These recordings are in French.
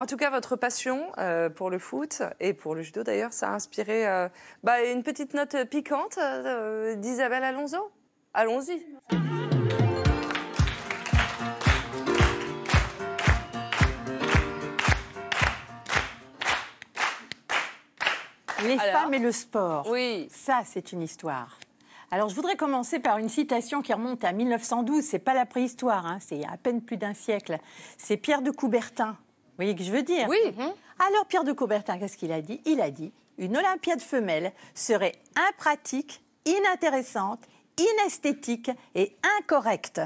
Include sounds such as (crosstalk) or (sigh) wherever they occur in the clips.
En tout cas, votre passion euh, pour le foot et pour le judo d'ailleurs, ça a inspiré euh, bah, une petite note piquante euh, d'Isabelle Alonso. Allons-y. Les femmes et le sport. Oui. Ça, c'est une histoire. Alors, je voudrais commencer par une citation qui remonte à 1912. C'est pas la préhistoire, hein, c'est à peine plus d'un siècle. C'est Pierre de Coubertin, vous voyez ce que je veux dire Oui. Mhm. Alors Pierre de Coubertin, qu'est-ce qu'il a dit Il a dit une Olympiade femelle serait impratique, inintéressante, inesthétique et incorrecte.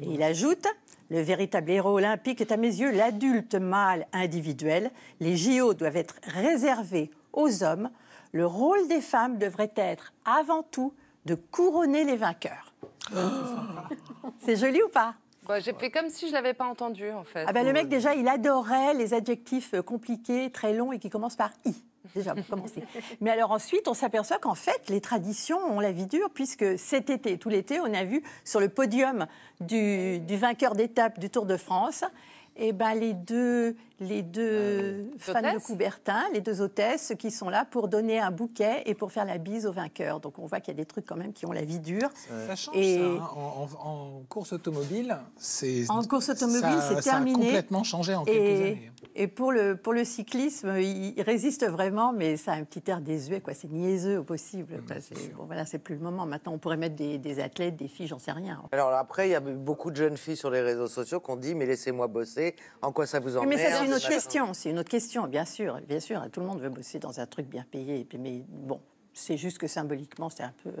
il ajoute le véritable héros olympique est à mes yeux l'adulte mâle individuel. Les JO doivent être réservés aux hommes. Le rôle des femmes devrait être avant tout de couronner les vainqueurs. Oh. C'est joli ou pas bah, j'ai fait comme si je ne l'avais pas entendu, en fait. Ah, bah, le euh, mec, déjà, il adorait les adjectifs euh, compliqués, très longs et qui commencent par I. Déjà, pour commencer. (laughs) Mais alors ensuite, on s'aperçoit qu'en fait, les traditions ont la vie dure, puisque cet été, tout l'été, on a vu sur le podium du, vainqueur d'étape du Tour de France, et eh ben, les deux les deux fans euh, de Coubertin, les deux hôtesses qui sont là pour donner un bouquet et pour faire la bise aux vainqueurs. Donc on voit qu'il y a des trucs quand même qui ont la vie dure. Ça, change, et hein. en, course automobile, c'est en course automobile, c'est terminé. Ça a complètement changé en quelques années. Hein. Et pour le pour le cyclisme, il, résiste vraiment, mais ça a un petit air désuet, quoi. C'est niaiseux au possible. bon, voilà, c'est plus le moment. Maintenant, on pourrait mettre des, des athlètes, des filles, j'en sais rien. Alors après, il y a beaucoup de jeunes filles sur les réseaux sociaux qui ont dit mais laissez-moi bosser. En quoi ça vous emmerde c'est une autre question, bien sûr. Bien sûr, tout le monde veut bosser dans un truc bien payé. Mais bon, c'est juste que symboliquement, c'est un peu.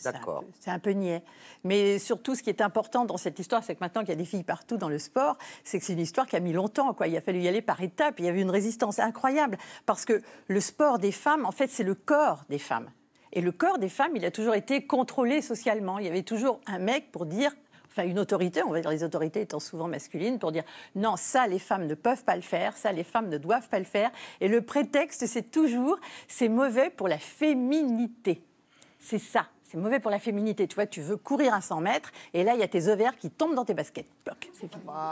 C'est un, peu niais. Mais surtout, ce qui est important dans cette histoire, c'est que maintenant qu'il y a des filles partout dans le sport, c'est que c'est une histoire qui a mis longtemps. Quoi. Il a fallu y aller par étapes. Il y avait une résistance incroyable. Parce que le sport des femmes, en fait, c'est le corps des femmes. Et le corps des femmes, il a toujours été contrôlé socialement. Il y avait toujours un mec pour dire enfin une autorité, on va dire les autorités étant souvent masculines, pour dire non, ça les femmes ne peuvent pas le faire, ça les femmes ne doivent pas le faire. Et le prétexte, c'est toujours c'est mauvais pour la féminité. C'est ça. C'est mauvais pour la féminité. Tu vois, tu veux courir à 100 mètres et là, il y a tes ovaires qui tombent dans tes baskets.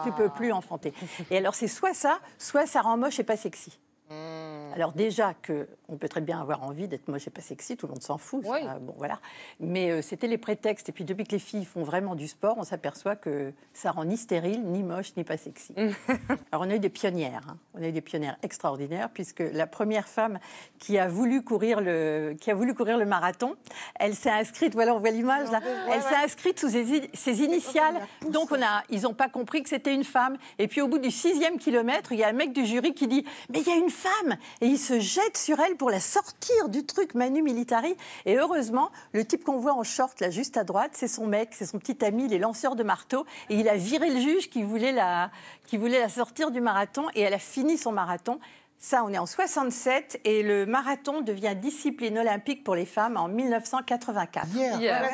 Tu peux plus enfanter. Et alors, c'est soit ça, soit ça rend moche et pas sexy. Hmm. Alors déjà que on peut très bien avoir envie d'être moche et pas sexy, tout le monde s'en fout. bon, voilà. Mais euh, c'était les prétextes. Et puis depuis que les filles font vraiment du sport, on s'aperçoit que ça rend ni stérile, ni moche, ni pas sexy. Mm. (laughs) Alors on a eu des pionnières. Hein. On a eu des pionnières extraordinaires, puisque la première femme qui a voulu courir le, qui a voulu courir le marathon, elle s'est inscrite, voilà, on voit l'image là, elle s'est inscrite sous ses, initiales. Donc on a, ils n'ont pas compris que c'était une femme. Et puis au bout du sixième kilomètre, il y a un mec du jury qui dit, mais il y a une femme Et il se jette sur elle pour la sortir du truc Manu Militari. Et heureusement, le type qu'on voit en short, là, juste à droite, c'est son mec, c'est son petit ami, les lanceurs de marteau. Et il a viré le juge qui voulait la, qui voulait la sortir du marathon. Et elle a fini son marathon. Ça, on est en 67 et le marathon devient discipline olympique pour les femmes en 1984.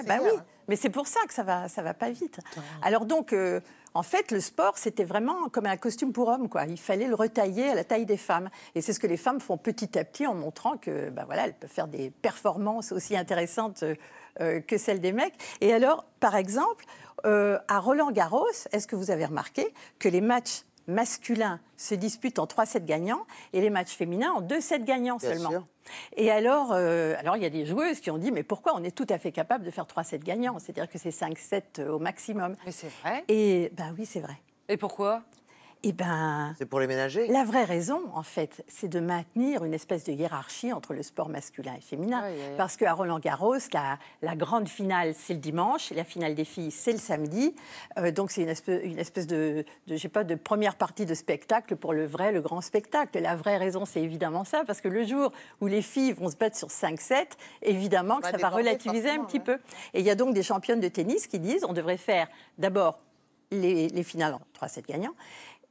bah, oui. Mais c'est pour ça que ça va, ça va pas vite. Alors donc, euh, en fait, le sport, c'était vraiment comme un costume pour homme, quoi. Il fallait le retailler à la taille des femmes. Et c'est ce que les femmes font petit à petit en montrant que, ben voilà, elles peuvent faire des performances aussi intéressantes euh, euh, que celles des mecs. Et alors, par exemple, à Roland Garros, est-ce que vous avez remarqué que les matchs masculins se disputent en 3-7 gagnants et les matchs féminins en 2-7 gagnants seulement. Et alors, euh, alors il y a des joueuses qui ont dit mais pourquoi on est tout à fait capable de faire 3-7 gagnants C'est-à-dire que c'est 5-7 euh, au maximum. Mais c'est vrai. Et ben oui, c'est vrai. Et pourquoi eh ben, c'est pour les ménager La vraie raison, en fait, c'est de maintenir une espèce de hiérarchie entre le sport masculin et féminin. Parce qu'à Roland-Garros, la grande finale, c'est le dimanche, et la finale des filles, c'est le samedi. Euh, donc c'est une espèce, une espèce de, de pas, de première partie de spectacle pour le vrai, le grand spectacle. La vraie raison, c'est évidemment ça, parce que le jour où les filles vont se battre sur 5-7, évidemment que ça va relativiser un petit peu. Et il y a donc des championnes de tennis qui disent on devrait faire d'abord les, les finales en 3-7 gagnants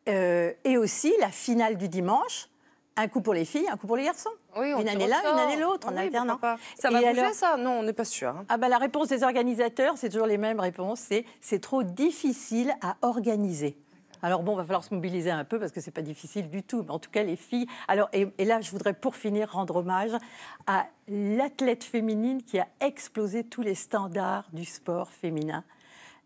euh, et aussi la finale du dimanche, un coup pour les filles, un coup pour les garçons. Oui, une année là, une année l'autre, en alternant. Hein. Ça va bouger, ça Non, on n'est pas sûr. Hein. Ah bah la réponse des organisateurs, c'est toujours les mêmes réponses, c'est c'est trop difficile à organiser. Alors bon, va falloir se mobiliser un peu parce que c'est pas difficile du tout. Mais en tout cas, les filles. Alors et, et là, je voudrais pour finir rendre hommage à l'athlète féminine qui a explosé tous les standards du sport féminin.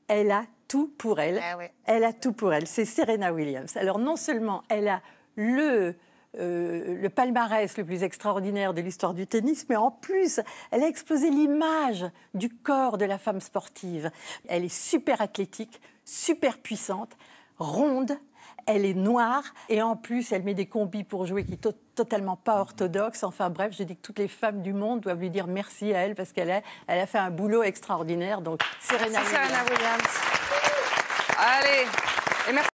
Elle a tout pour elle. Ah elle a tout pour elle. C'est Serena Williams. Alors non seulement elle a le euh, le palmarès le plus extraordinaire de l'histoire du tennis, mais en plus, elle a explosé l'image du corps de la femme sportive. Elle est super athlétique, super puissante, ronde, elle est noire et en plus elle met des combis pour jouer qui sont totalement pas orthodoxes. Enfin bref, je dis que toutes les femmes du monde doivent lui dire merci à elle parce qu'elle a, elle a fait un boulot extraordinaire. Donc Serena Williams. Allez, et merci.